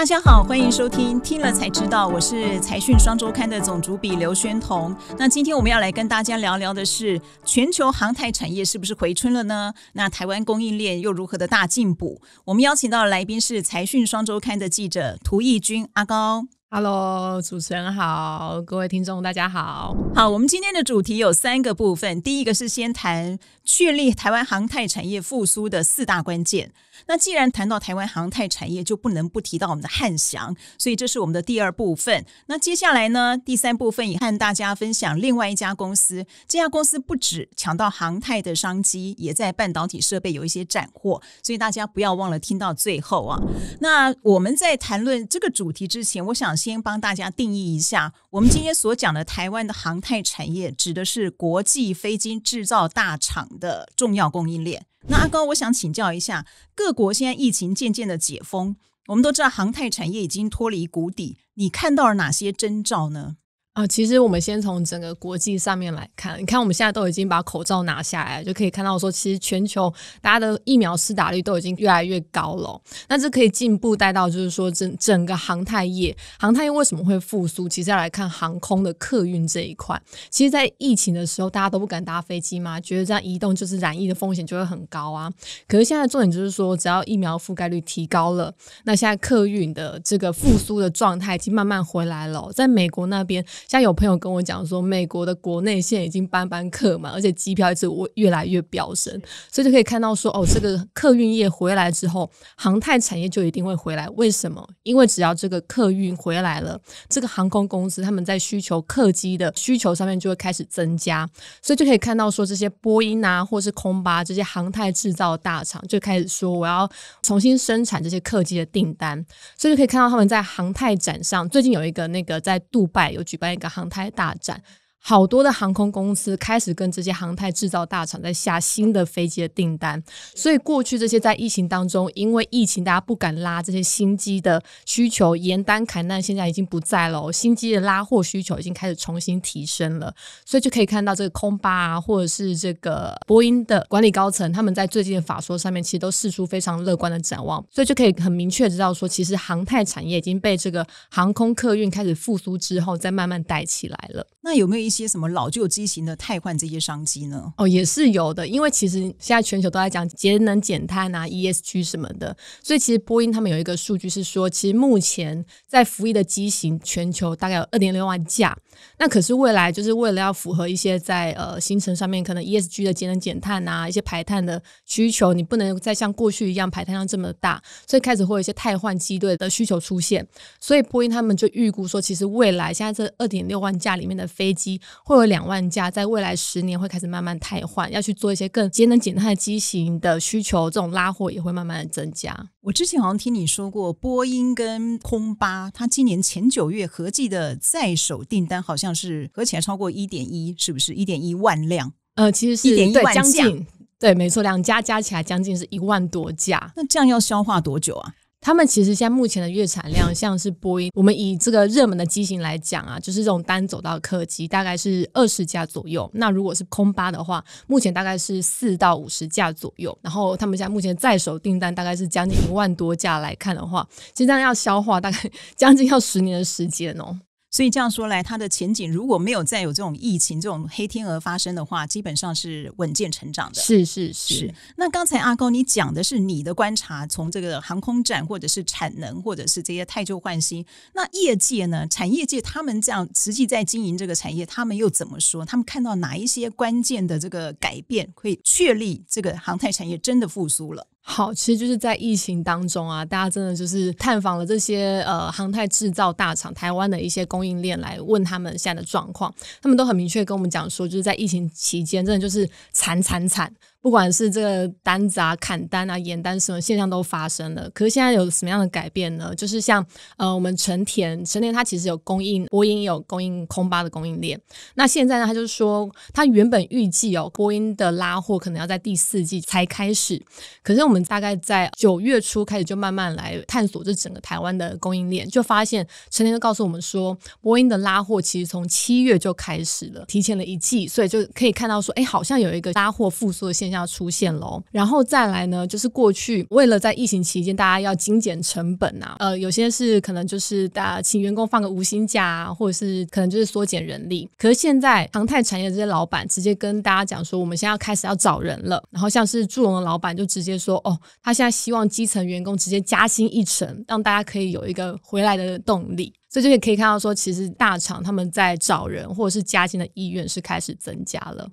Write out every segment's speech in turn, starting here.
大家好，欢迎收听，听了才知道。我是财讯双周刊的总主笔刘宣彤。那今天我们要来跟大家聊聊的是，全球航太产业是不是回春了呢？那台湾供应链又如何的大进步？我们邀请到的来宾是财讯双周刊的记者涂义军阿高。Hello，主持人好，各位听众大家好。好，我们今天的主题有三个部分。第一个是先谈确立台湾航太产业复苏的四大关键。那既然谈到台湾航太产业，就不能不提到我们的汉翔，所以这是我们的第二部分。那接下来呢，第三部分也和大家分享另外一家公司。这家公司不止抢到航太的商机，也在半导体设备有一些斩获，所以大家不要忘了听到最后啊。那我们在谈论这个主题之前，我想。先帮大家定义一下，我们今天所讲的台湾的航太产业，指的是国际飞机制造大厂的重要供应链。那阿高，我想请教一下，各国现在疫情渐渐的解封，我们都知道航太产业已经脱离谷底，你看到了哪些征兆呢？啊，其实我们先从整个国际上面来看，你看我们现在都已经把口罩拿下来，就可以看到说，其实全球大家的疫苗施打率都已经越来越高了。那这可以进步带到就是说整整个航太业，航太业为什么会复苏？其实要来看航空的客运这一块。其实，在疫情的时候，大家都不敢搭飞机嘛，觉得这样移动就是染疫的风险就会很高啊。可是现在重点就是说，只要疫苗覆盖率提高了，那现在客运的这个复苏的状态已经慢慢回来了，在美国那边。像有朋友跟我讲说，美国的国内现在已经搬搬客嘛，而且机票一直越越来越飙升，所以就可以看到说，哦，这个客运业回来之后，航太产业就一定会回来。为什么？因为只要这个客运回来了，这个航空公司他们在需求客机的需求上面就会开始增加，所以就可以看到说，这些波音啊，或是空巴这些航太制造大厂就开始说，我要重新生产这些客机的订单。所以就可以看到他们在航太展上，最近有一个那个在杜拜有举办。一个航太大战。好多的航空公司开始跟这些航太制造大厂在下新的飞机的订单，所以过去这些在疫情当中，因为疫情大家不敢拉这些新机的需求，严单砍难现在已经不在了，新机的拉货需求已经开始重新提升了，所以就可以看到这个空巴啊，或者是这个波音的管理高层，他们在最近的法说上面其实都释出非常乐观的展望，所以就可以很明确知道说，其实航太产业已经被这个航空客运开始复苏之后，再慢慢带起来了。那有没有？一些什么老旧机型的汰换这些商机呢？哦，也是有的，因为其实现在全球都在讲节能减碳啊，ESG 什么的，所以其实波音他们有一个数据是说，其实目前在服役的机型全球大概有二点六万架，那可是未来就是为了要符合一些在呃行程上面可能 ESG 的节能减碳啊，一些排碳的需求，你不能再像过去一样排碳量这么大，所以开始会有一些汰换机队的需求出现，所以波音他们就预估说，其实未来现在这二点六万架里面的飞机。会有两万架，在未来十年会开始慢慢汰换，要去做一些更节能、减碳的机型的需求，这种拉货也会慢慢的增加。我之前好像听你说过，波音跟空巴，它今年前九月合计的在手订单好像是合起来超过一点一，是不是一点一万辆？呃，其实是一点一万辆，对，没错，两家加起来将近是一万多架。那这样要消化多久啊？他们其实在目前的月产量，像是波音，我们以这个热门的机型来讲啊，就是这种单走到客机，大概是二十架左右。那如果是空八的话，目前大概是四到五十架左右。然后他们现在目前在手订单大概是将近一万多架来看的话，实这样要消化大概 将近要十年的时间哦。所以这样说来，它的前景如果没有再有这种疫情、这种黑天鹅发生的话，基本上是稳健成长的。是是是。那刚才阿高你讲的是你的观察，从这个航空展，或者是产能，或者是这些太旧换新，那业界呢？产业界他们这样实际在经营这个产业，他们又怎么说？他们看到哪一些关键的这个改变，会确立这个航太产业真的复苏了？好，其实就是在疫情当中啊，大家真的就是探访了这些呃航太制造大厂、台湾的一些供应链，来问他们现在的状况。他们都很明确跟我们讲说，就是在疫情期间，真的就是惨惨惨。不管是这个单子啊、砍单啊、延单什么现象都发生了。可是现在有什么样的改变呢？就是像呃，我们陈田，陈田他其实有供应波音，有供应空巴的供应链。那现在呢，他就说他原本预计哦，波音的拉货可能要在第四季才开始。可是我们大概在九月初开始就慢慢来探索这整个台湾的供应链，就发现陈田就告诉我们说，波音的拉货其实从七月就开始了，提前了一季，所以就可以看到说，哎，好像有一个拉货复苏的现象。要出现喽，然后再来呢，就是过去为了在疫情期间大家要精简成本啊，呃，有些是可能就是大家请员工放个无薪假啊，或者是可能就是缩减人力。可是现在航太产业这些老板直接跟大家讲说，我们现在要开始要找人了。然后像是祝龙的老板就直接说，哦，他现在希望基层员工直接加薪一成，让大家可以有一个回来的动力。所以就也可以看到说，其实大厂他们在找人或者是加薪的意愿是开始增加了。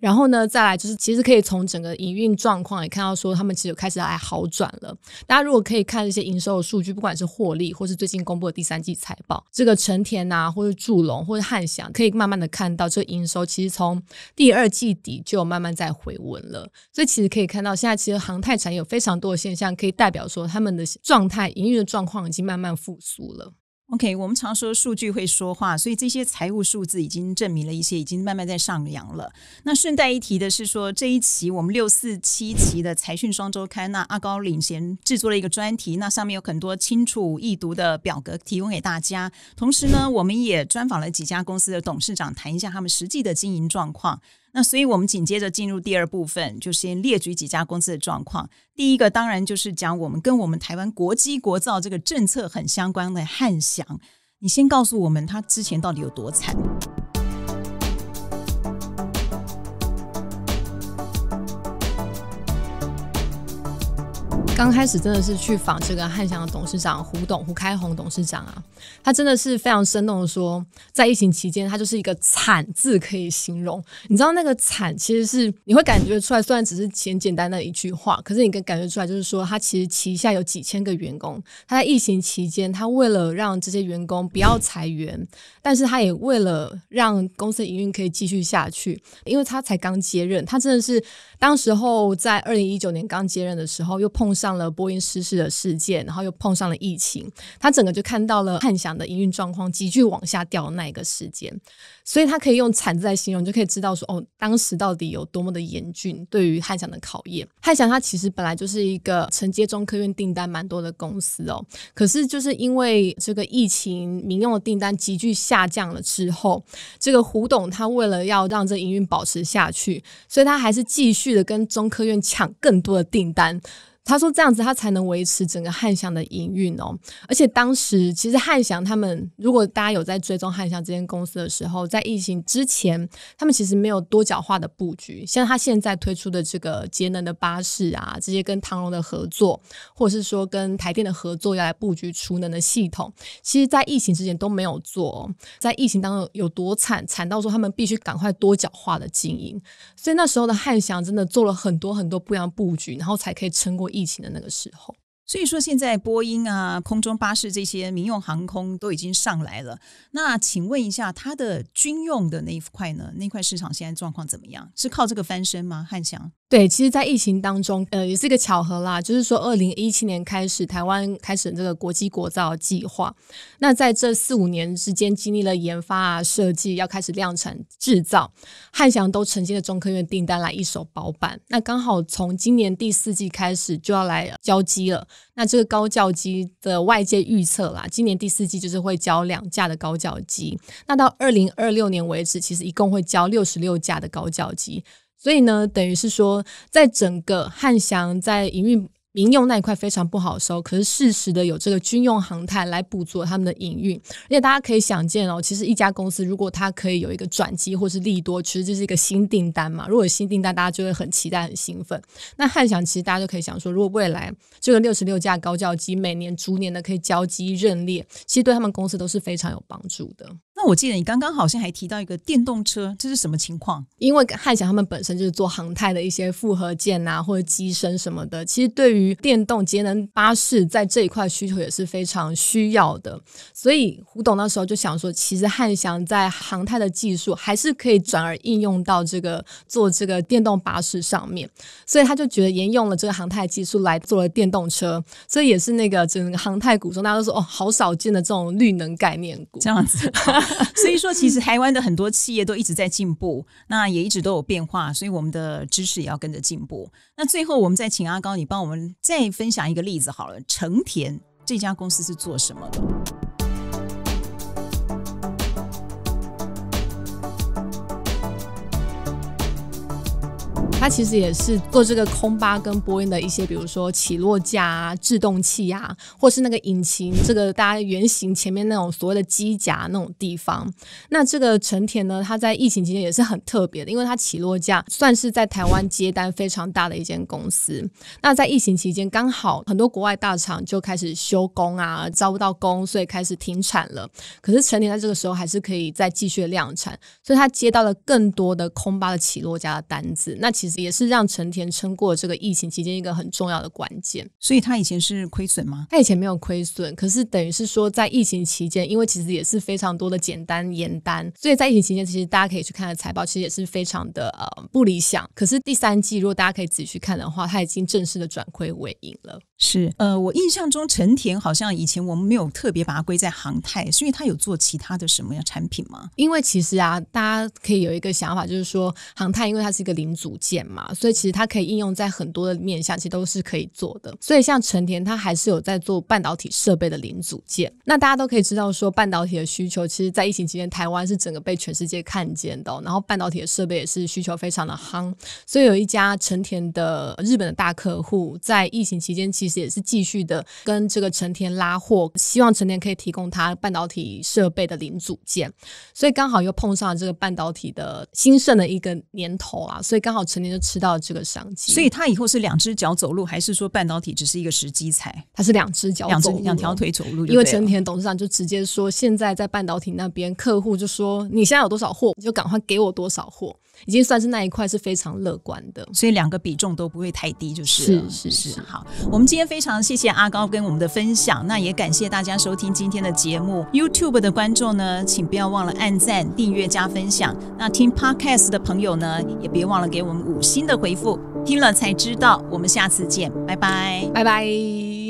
然后呢，再来就是其实可以从整个营运状况也看到说，他们其实开始来好转了。大家如果可以看一些营收的数据，不管是获利或是最近公布的第三季财报，这个成田啊，或是祝龙或者汉翔，可以慢慢的看到这个营收其实从第二季底就慢慢在回稳了。所以其实可以看到，现在其实航太产业有非常多的现象可以代表说，他们的状态营运的状况已经慢慢复苏了。OK，我们常说数据会说话，所以这些财务数字已经证明了一些，已经慢慢在上扬了。那顺带一提的是说，这一期我们六四七期的财讯双周刊，那阿高领衔制作了一个专题，那上面有很多清楚易读的表格提供给大家。同时呢，我们也专访了几家公司的董事长，谈一下他们实际的经营状况。那所以，我们紧接着进入第二部分，就先列举几家公司的状况。第一个，当然就是讲我们跟我们台湾国机国造这个政策很相关的汉翔。你先告诉我们，他之前到底有多惨？刚开始真的是去访这个汉翔的董事长胡董胡开红董事长啊，他真的是非常生动的说，在疫情期间，他就是一个惨字可以形容。你知道那个惨其实是你会感觉出来，虽然只是简简单单的一句话，可是你可感觉出来，就是说他其实旗下有几千个员工，他在疫情期间，他为了让这些员工不要裁员，但是他也为了让公司营运可以继续下去，因为他才刚接任，他真的是当时候在二零一九年刚接任的时候，又碰上。上了波音失事的事件，然后又碰上了疫情，他整个就看到了汉翔的营运状况急剧往下掉的那一个事件，所以他可以用惨字来形容，就可以知道说哦，当时到底有多么的严峻，对于汉翔的考验。汉翔它其实本来就是一个承接中科院订单蛮多的公司哦，可是就是因为这个疫情，民用的订单急剧下降了之后，这个胡董他为了要让这营运保持下去，所以他还是继续的跟中科院抢更多的订单。他说这样子他才能维持整个汉翔的营运哦。而且当时其实汉翔他们，如果大家有在追踪汉翔这间公司的时候，在疫情之前，他们其实没有多角化的布局。像他现在推出的这个节能的巴士啊，这些跟唐荣的合作，或者是说跟台电的合作，要来布局储能的系统，其实，在疫情之前都没有做。在疫情当中有多惨，惨到说他们必须赶快多角化的经营。所以那时候的汉翔真的做了很多很多不一样布局，然后才可以撑过。疫情的那个时候。所以说，现在波音啊、空中巴士这些民用航空都已经上来了。那请问一下，它的军用的那一块呢？那块市场现在状况怎么样？是靠这个翻身吗？汉翔对，其实，在疫情当中，呃，也是一个巧合啦。就是说，二零一七年开始，台湾开始这个国际国造计划。那在这四五年之间，经历了研发、啊、设计，要开始量产制造，汉翔都承接了中科院订单来一手包办。那刚好从今年第四季开始，就要来交机了。那这个高教机的外界预测啦，今年第四季就是会交两架的高教机，那到二零二六年为止，其实一共会交六十六架的高教机，所以呢，等于是说，在整个汉翔在营运。民用那一块非常不好收，可是适时的有这个军用航太来补足他们的营运，而且大家可以想见哦，其实一家公司如果它可以有一个转机或是利多，其实就是一个新订单嘛。如果有新订单，大家就会很期待、很兴奋。那汉翔其实大家就可以想说，如果未来这个六十六架高教机每年逐年的可以交机认列，其实对他们公司都是非常有帮助的。我记得你刚刚好像还提到一个电动车，这是什么情况？因为汉翔他们本身就是做航太的一些复合件啊，或者机身什么的，其实对于电动节能巴士在这一块需求也是非常需要的。所以胡董那时候就想说，其实汉翔在航太的技术还是可以转而应用到这个做这个电动巴士上面，所以他就觉得沿用了这个航太技术来做了电动车，所以也是那个整个航太股中大家都说哦，好少见的这种绿能概念股这样子。所以说，其实台湾的很多企业都一直在进步，那也一直都有变化，所以我们的知识也要跟着进步。那最后，我们再请阿高，你帮我们再分享一个例子好了。成田这家公司是做什么？的？它其实也是做这个空巴跟波音的一些，比如说起落架啊、制动器啊，或是那个引擎，这个大家原型前面那种所谓的机甲那种地方。那这个成田呢，它在疫情期间也是很特别的，因为它起落架算是在台湾接单非常大的一间公司。那在疫情期间，刚好很多国外大厂就开始休工啊，招不到工，所以开始停产了。可是成田在这个时候还是可以再继续量产，所以它接到了更多的空巴的起落架的单子。那其实。也是让成田撑过这个疫情期间一个很重要的关键，所以他以前是亏损吗？他以前没有亏损，可是等于是说在疫情期间，因为其实也是非常多的简单延单，所以在疫情期间其实大家可以去看的财报，其实也是非常的呃不理想。可是第三季如果大家可以自己去看的话，他已经正式的转亏为盈了。是，呃，我印象中成田好像以前我们没有特别把它归在航泰，是因为它有做其他的什么样产品吗？因为其实啊，大家可以有一个想法，就是说航泰因为它是一个零组件嘛，所以其实它可以应用在很多的面向，其实都是可以做的。所以像成田，它还是有在做半导体设备的零组件。那大家都可以知道，说半导体的需求，其实在疫情期间台湾是整个被全世界看见的，然后半导体的设备也是需求非常的夯。所以有一家成田的日本的大客户，在疫情期间其实。也是继续的跟这个成田拉货，希望成田可以提供他半导体设备的零组件，所以刚好又碰上了这个半导体的兴盛的一个年头啊，所以刚好成田就吃到了这个商机。所以他以后是两只脚走路，还是说半导体只是一个时机才？他是两只脚两只两条腿走路，因为成田董事长就直接说，现在在半导体那边客户就说，你现在有多少货，你就赶快给我多少货，已经算是那一块是非常乐观的，所以两个比重都不会太低，就是是是是，好，我们。今天非常谢谢阿高跟我们的分享，那也感谢大家收听今天的节目。YouTube 的观众呢，请不要忘了按赞、订阅、加分享。那听 Podcast 的朋友呢，也别忘了给我们五星的回复。听了才知道，我们下次见，拜拜，拜拜。